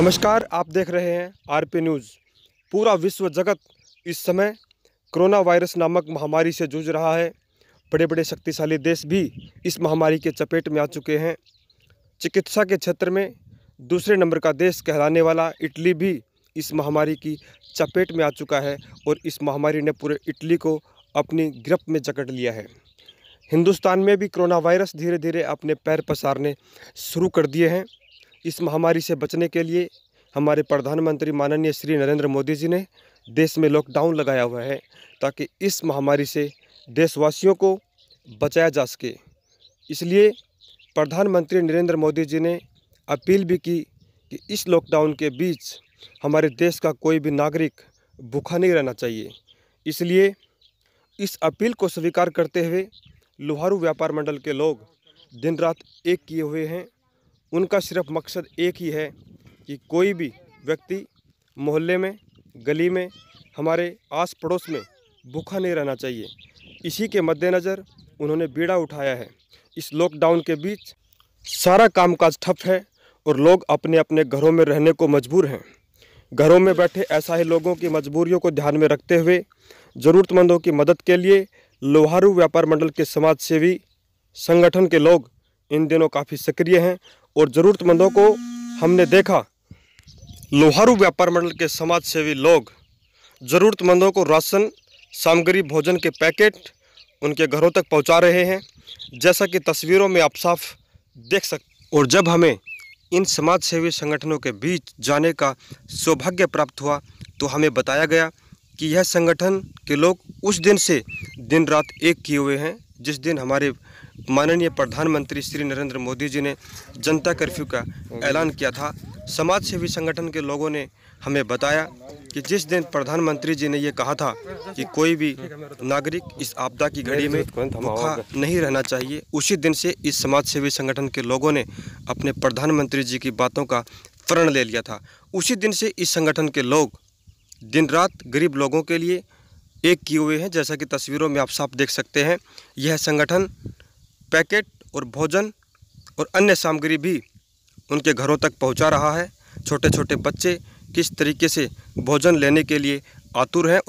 नमस्कार आप देख रहे हैं आरपी न्यूज़ पूरा विश्व जगत इस समय कोरोना वायरस नामक महामारी से जूझ रहा है बड़े बड़े शक्तिशाली देश भी इस महामारी के चपेट में आ चुके हैं चिकित्सा के क्षेत्र में दूसरे नंबर का देश कहलाने वाला इटली भी इस महामारी की चपेट में आ चुका है और इस महामारी ने पूरे इटली को अपनी गिरफ्त में जकड़ लिया है हिंदुस्तान में भी कोरोना वायरस धीरे धीरे अपने पैर पसारने शुरू कर दिए हैं इस महामारी से बचने के लिए हमारे प्रधानमंत्री माननीय श्री नरेंद्र मोदी जी ने देश में लॉकडाउन लगाया हुआ है ताकि इस महामारी से देशवासियों को बचाया जा सके इसलिए प्रधानमंत्री नरेंद्र मोदी जी ने अपील भी की कि इस लॉकडाउन के बीच हमारे देश का कोई भी नागरिक भूखा नहीं रहना चाहिए इसलिए इस अपील को स्वीकार करते हुए लोहारू व्यापार मंडल के लोग दिन रात एक किए हुए हैं उनका सिर्फ मकसद एक ही है कि कोई भी व्यक्ति मोहल्ले में गली में हमारे आस पड़ोस में भूखा नहीं रहना चाहिए इसी के मद्देनज़र उन्होंने बीड़ा उठाया है इस लॉकडाउन के बीच सारा कामकाज ठप है और लोग अपने अपने घरों में रहने को मजबूर हैं घरों में बैठे ऐसा लोगों की मजबूरियों को ध्यान में रखते हुए ज़रूरतमंदों की मदद के लिए लोहारू व्यापार मंडल के समाजसेवी संगठन के लोग इन दिनों काफ़ी सक्रिय हैं और ज़रूरतमंदों को हमने देखा लोहारू व्यापार मंडल के समाज सेवी लोग ज़रूरतमंदों को राशन सामग्री भोजन के पैकेट उनके घरों तक पहुंचा रहे हैं जैसा कि तस्वीरों में आप साफ देख सक और जब हमें इन समाज सेवी संगठनों के बीच जाने का सौभाग्य प्राप्त हुआ तो हमें बताया गया कि यह संगठन के लोग उस दिन से दिन रात एक किए हुए हैं जिस दिन हमारे माननीय प्रधानमंत्री श्री नरेंद्र मोदी जी ने जनता कर्फ्यू का ऐलान किया था समाज सेवी संगठन के लोगों ने हमें बताया कि जिस दिन प्रधानमंत्री जी ने ये कहा था कि कोई भी नागरिक इस आपदा की घड़ी में भूखा नहीं रहना चाहिए उसी दिन से इस समाज सेवी संगठन के लोगों ने अपने प्रधानमंत्री जी की बातों का प्रण ले लिया था उसी दिन से इस संगठन के लोग दिन रात गरीब लोगों के लिए एक किए हुए हैं जैसा कि तस्वीरों में आप साफ देख सकते हैं यह संगठन पैकेट और भोजन और अन्य सामग्री भी उनके घरों तक पहुंचा रहा है छोटे छोटे बच्चे किस तरीके से भोजन लेने के लिए आतुर हैं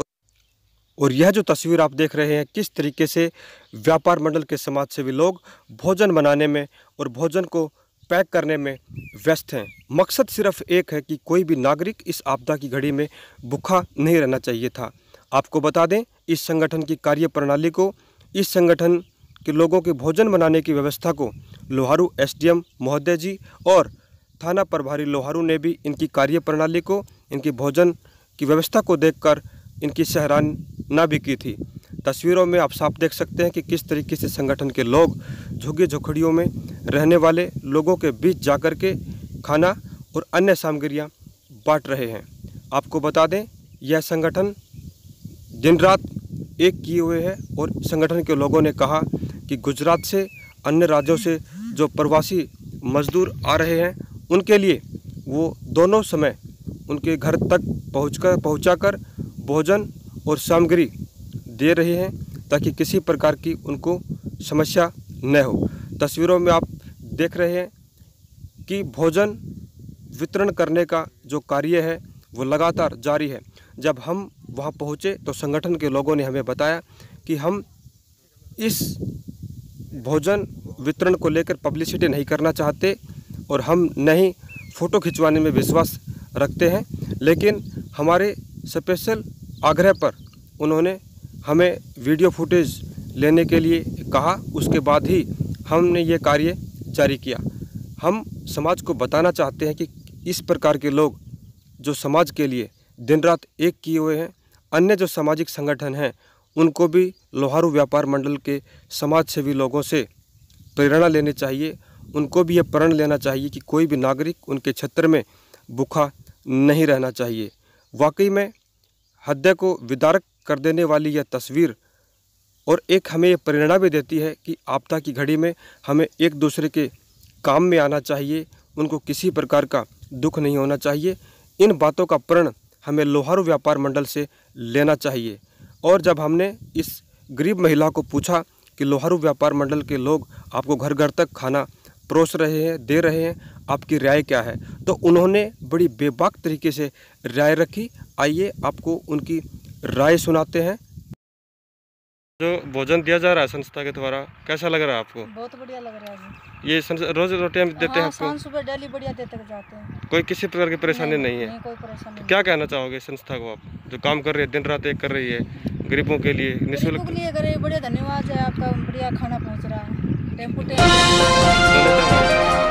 और यह जो तस्वीर आप देख रहे हैं किस तरीके से व्यापार मंडल के समाजसेवी लोग भोजन बनाने में और भोजन को पैक करने में व्यस्त हैं मकसद सिर्फ एक है कि कोई भी नागरिक इस आपदा की घड़ी में भूखा नहीं रहना चाहिए था आपको बता दें इस संगठन की कार्य प्रणाली को इस संगठन के लोगों के भोजन बनाने की व्यवस्था को लोहारू एसडीएम महोदय जी और थाना प्रभारी लोहारू ने भी इनकी कार्यप्रणाली को इनकी भोजन की व्यवस्था को देखकर इनकी सराहना भी की थी तस्वीरों में आप साफ देख सकते हैं कि किस तरीके से संगठन के लोग झुग्गी झुखड़ियों में रहने वाले लोगों के बीच जाकर के खाना और अन्य सामग्रियाँ बांट रहे हैं आपको बता दें यह संगठन दिन रात एक किए हुए है और संगठन के लोगों ने कहा कि गुजरात से अन्य राज्यों से जो प्रवासी मजदूर आ रहे हैं उनके लिए वो दोनों समय उनके घर तक पहुँच कर पहुँचा कर भोजन और सामग्री दे रहे हैं ताकि किसी प्रकार की उनको समस्या न हो तस्वीरों में आप देख रहे हैं कि भोजन वितरण करने का जो कार्य है वो लगातार जारी है जब हम वहाँ पहुँचे तो संगठन के लोगों ने हमें बताया कि हम इस भोजन वितरण को लेकर पब्लिसिटी नहीं करना चाहते और हम नहीं फ़ोटो खिंचवाने में विश्वास रखते हैं लेकिन हमारे स्पेशल आग्रह पर उन्होंने हमें वीडियो फुटेज लेने के लिए कहा उसके बाद ही हमने ये कार्य जारी किया हम समाज को बताना चाहते हैं कि इस प्रकार के लोग जो समाज के लिए दिन रात एक किए हुए हैं अन्य जो सामाजिक संगठन हैं उनको भी लोहारू व्यापार मंडल के समाज सेवी लोगों से प्रेरणा लेनी चाहिए उनको भी यह प्रण लेना चाहिए कि कोई भी नागरिक उनके क्षेत्र में भूखा नहीं रहना चाहिए वाकई में हृदय को विदारक कर देने वाली यह तस्वीर और एक हमें यह प्रेरणा भी देती है कि आपदा की घड़ी में हमें एक दूसरे के काम में आना चाहिए उनको किसी प्रकार का दुख नहीं होना चाहिए इन बातों का प्रण हमें लोहारू व्यापार मंडल से लेना चाहिए और जब हमने इस गरीब महिला को पूछा कि लोहारू व्यापार मंडल के लोग आपको घर घर तक खाना परोस रहे हैं दे रहे हैं आपकी राय क्या है तो उन्होंने बड़ी बेबाक तरीके से राय रखी आइए आपको उनकी राय सुनाते हैं जो तो भोजन दिया जा रहा है संस्था के द्वारा कैसा लग रहा है आपको बहुत बढ़िया लग रहा है ये रोज रोटियां देते हैं हाँ, आपको सुबह डेली बढ़िया देते जाते हैं कोई किसी प्रकार की परेशानी नहीं, नहीं है नहीं, कोई परेशानी क्या कहना चाहोगे संस्था को आप जो काम कर रही है दिन रात एक कर रही है गरीबों के लिए निःशुल्क बढ़िया धन्यवाद है आपका बढ़िया खाना पहुँच रहा है टेम्पू